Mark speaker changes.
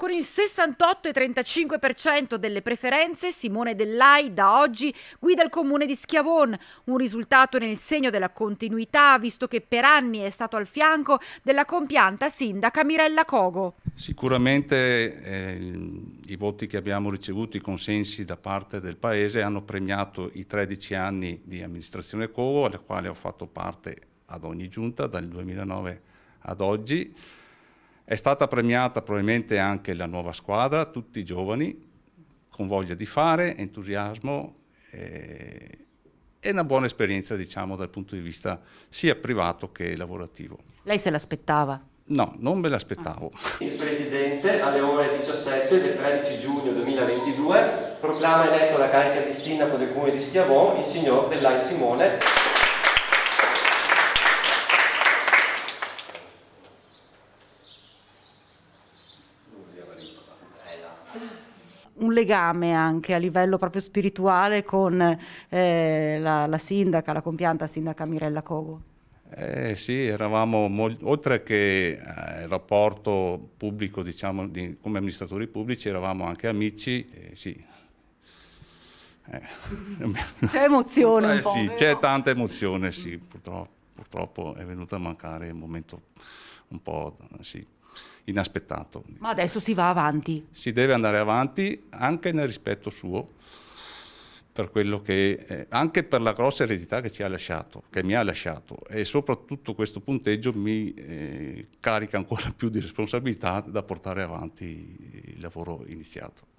Speaker 1: Con il 68,35% delle preferenze, Simone Dellai da oggi guida il comune di Schiavon, un risultato nel segno della continuità, visto che per anni è stato al fianco della compianta sindaca Mirella Cogo.
Speaker 2: Sicuramente eh, i voti che abbiamo ricevuto, i consensi da parte del Paese hanno premiato i 13 anni di amministrazione Cogo, alla quale ho fatto parte ad ogni giunta dal 2009 ad oggi. È stata premiata probabilmente anche la nuova squadra, tutti giovani, con voglia di fare, entusiasmo e, eh, e una buona esperienza diciamo dal punto di vista sia privato che lavorativo.
Speaker 1: Lei se l'aspettava?
Speaker 2: No, non me l'aspettavo. Ah. Il
Speaker 3: Presidente alle ore 17 del 13 giugno 2022 proclama eletto la carica di Sindaco del Comune di Schiavon il signor Dellai Simone. un legame anche a livello proprio spirituale con eh, la, la, sindaca, la compianta sindaca Mirella Cogo.
Speaker 2: Eh sì, eravamo molto, oltre che al eh, rapporto pubblico, diciamo, di, come amministratori pubblici, eravamo anche amici, eh, sì. Eh, c'è emozione eh, un po'. Sì, c'è tanta emozione, sì, purtroppo purtroppo è venuto a mancare un momento un po' sì, inaspettato. Ma adesso
Speaker 3: si va avanti.
Speaker 2: Si deve andare avanti anche nel rispetto suo, per quello che, eh, anche per la grossa eredità che ci ha lasciato, che mi ha lasciato e soprattutto questo punteggio mi eh, carica ancora più di responsabilità da portare avanti il lavoro iniziato.